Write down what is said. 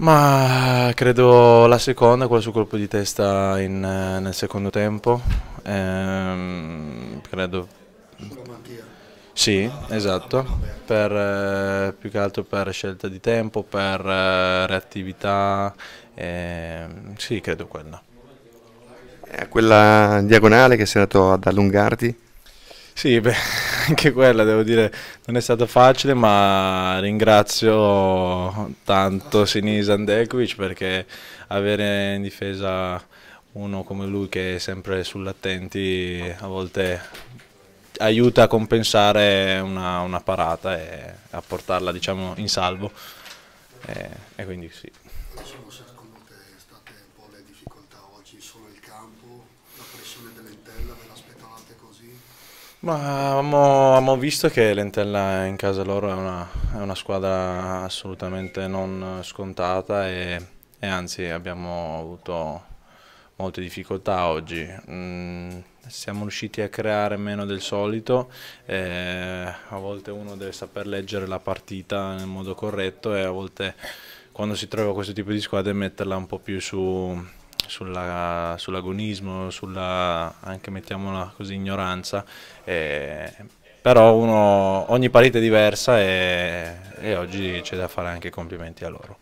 Ma credo la seconda, quella sul colpo di testa in, eh, nel secondo tempo. Ehm, credo. Sì, esatto. Per, eh, più che altro per scelta di tempo, per eh, reattività. Eh, sì, credo quella. Eh, quella diagonale che sei andato ad allungarti? Sì, beh, anche quella devo dire non è stata facile, ma ringrazio tanto Sinisan Dekovic perché avere in difesa uno come lui che è sempre sull'attenti a volte aiuta a compensare una, una parata e a portarla diciamo, in salvo e, e quindi sì. Sono diciamo, state comunque state un po' le difficoltà oggi, solo il campo, la pressione dell'entella ma abbiamo, abbiamo, visto che l'Entella in casa loro è una, è una, squadra assolutamente non scontata e, e anzi abbiamo avuto molte difficoltà oggi. Mm, siamo riusciti a creare meno del solito, eh, a volte uno deve saper leggere la partita nel modo corretto e a volte quando si trova questo tipo di squadre metterla un po' più su sulla, sull'agonismo, sulla anche mettiamola così ignoranza, eh, però uno, ogni parete è diversa e, e oggi c'è da fare anche complimenti a loro.